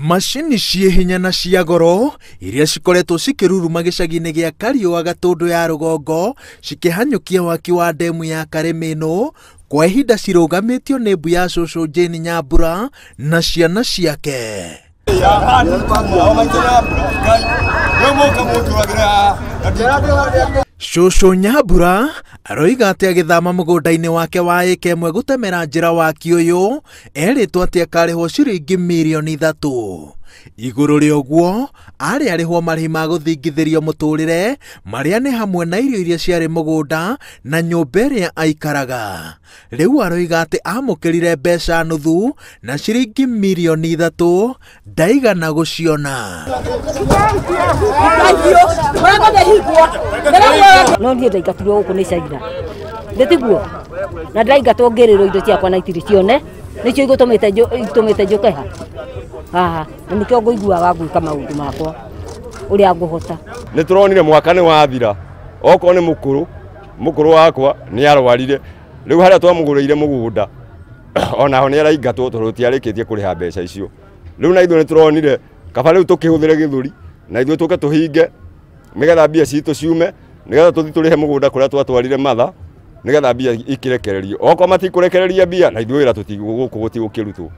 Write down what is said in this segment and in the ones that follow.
macini ciĩ hinya na cia goro iria cikoretwo cikĩruruma gĩcagi-inĩ gĩa kariũa gatũndũ ya rũgongo cikĩhanyũkia waki wa ndemu ya karĩmĩnũ kwa ihinda cirũgamĩtio nĩ mbu ya cũcũ jeni nyambura na ciana ciake Shusho Nyambura aroiga atä agĩthama mũgũnda-inĩ wake wa ĩka ĩmwe gũtemera njĩra wa Kĩũyũ eritwo atĩ akarĩhwo ciringi mirioni ithatũ iguru ria uguo ariarihwo marihi ma guthingithirio muturire maria ni hamwe na irio iria ciari mugunda na nyumba iria aikaraga riu aroiga ati amukirire mbeca nuthu na ciringi mirioni ithatu ndaigana guciona no niä ndaingatirwo gå kå nä icagina ndätiguo na ndäraingatwo ngä rä indo ciakwa na itiri cione nicio igåtåmäte itåmäte njåke ha haha na nä kä ngå iguaga ngwä ka maå ndå makwa å rä a ngå hota nä tå ronire mwaka nä wathira okorwo nä må kå rå må kå rå wakwa nä arwarire rä u harä a twamå gå rä ire må gå nda onaho nä araingatwo tondå tiarä kä tie kå rä ha mbeca icio rä u na ithuä nä tå ronire kaba rä u tå kä hå thä re gä thå ri na tå ke tå hinge nä getha mbia citå ciume nä getha tå thiä tå rä he må gå nda kå rä a twatwarire matha nigetha mbia ikirekererio okorwo matikå rekereria mbia na ithuä wä ra gå tigå kä rutwo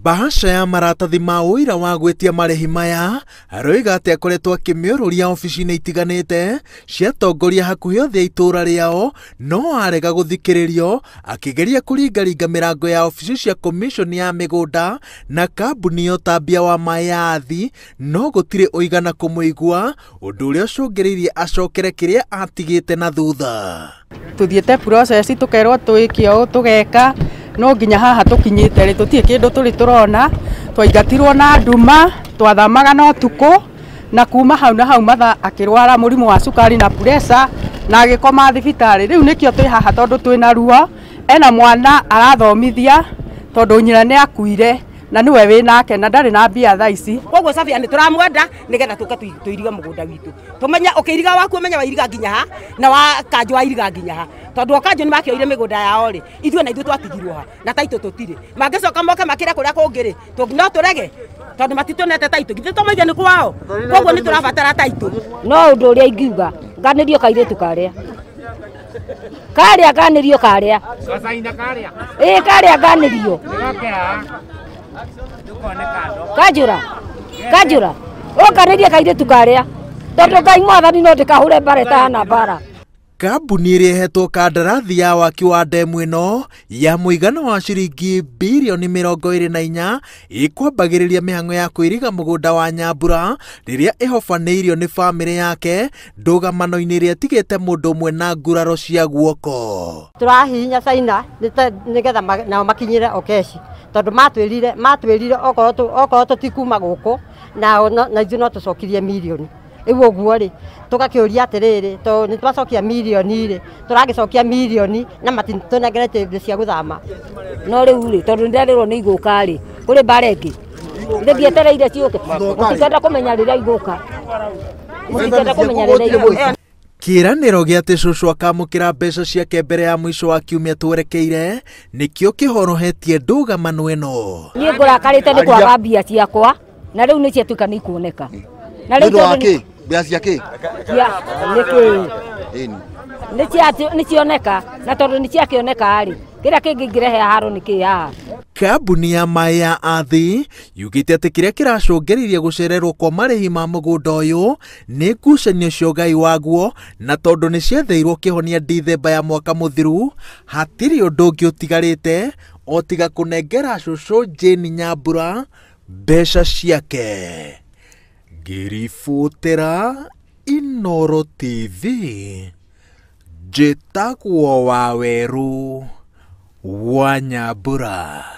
mbahaca ya maratathi ma ũira wa gwĩtia marĩhi maya aroiga atĩ akoretwo akĩmĩũrũria ofici-inĩ itiganĩte cia atongoria hakuhĩ othe ya itũũra rĩao no arega gũthikĩrĩrio akĩgeria kũringaringa mĩrango ya ofici cia komishoni ya mĩgũnda na kambuni ya ũtambia wa maĩ ya athi no gũtirĩ ũigana kũmũigua ũndũ ũrĩa ũcũngĩrĩirie acokere kĩrĩa atigĩte na thutha tũthiĩte process tũkerwo twĩke ũũ tũgeka no nginya haha tukinyite ri tutie kindu turi turona twaingatirwo na nduma twathamaga no tuko na kuma hau na hau matha akirwara mũrimũ wa sukari na pressure na agikoma thibitari riu nikio twi haha tondu twi na ruo ena mwana arathomithia tondu nyina ni akuire na niwe wĩ nake na ndari na mbia thaa ici koguo cabia nĩ tũramwenda nĩgetha tũke tũirige mũgũnda witũ tũmenya ũkĩiriga waku ũmenye wairiga nginya ha na wa kanjũ wairiga nginya ha tondu okanjũ nĩ makĩoire migunda yao ri ithuĩ na ithu twatigirwo ha na taito tũtirĩ mangĩcoka moke makĩre kuria kũngĩ rĩ no tũrege tondå taito githe to maithe nä kwao koguo nä tå rabatara taitå no å ndå å rä a ingiuga nganä rio kairä tu karä a karä a nganä rio karä a ä karä a nganä rio kanjå ra å rie kairä tu karä a tondå ngai mwathani no ndikahure kahå re mbara mbara kambuni ĩrĩhetwo kandarathi ya waki wa ndemu ĩno ya mũigana wa ciringi birioni mĩrongo ĩrĩ na inya ĩkwambagĩrĩria mĩhang'o ya kwĩriga mũgũnda wa nyambura rĩrĩa ĩhobanĩirio nĩ bamĩrĩ yake ndũgamano-inĩ ĩrĩa ĩtigĩte mũndũ ũmwe na nguraro cia guoko tũrahihinya caina nĩgetha nao makinyĩre okeci tondũ matwĩrire matwĩrire okorwo tũtikuma gũkũ nao na ithuĩ no tũcokirie mirioni rä u å guo rä tå gakä å ria atä rä rä tondå nä twacokia mirioni rä tå ragä cokia mirioni na matitå nengere mbä cia gå thama no rä u rä tondå nä ndärä rwo nä igå ka rä kå rä mbara ä ngä rä thiätereire ciåke må tikenda kå menya rä rä a igå ka må tikenda kå menya rä rä a igå ka kĩranĩro gĩa atĩ cũcũ akamũkĩra mbeca ciake mbere ya mũico wa kiumia twerekeire nĩkĩo kĩhorohetie ndũgamano ĩno niĩ ngũrakarĩte nĩ kwaga mbia ciakwa na rĩu nĩ ciatuĩka nĩ ikuoneka na rĩu Mbiraci yake niki nĩcioneka na tondũ nĩciakĩoneka rĩ kĩrĩa kĩngĩingĩrehe haro nĩ kĩ kambuni ya maĩ ya athĩ yugĩte atĩ kĩrĩa kĩracũngĩrĩria gũcererwo kwa marĩhi ma mũgũnda ũyũ nĩ ngucanio cia ũgai waguo na tondũ nĩ ciatheirwo kĩhonia ndithemba ya mwaka mũthiru hatirĩ ũndũ ũngĩ ũtigarĩte o tiga kũnengera cũcũ jane nyambura mbeca ciake Gery Inoro TV Jetakuo wa weru Wanyabura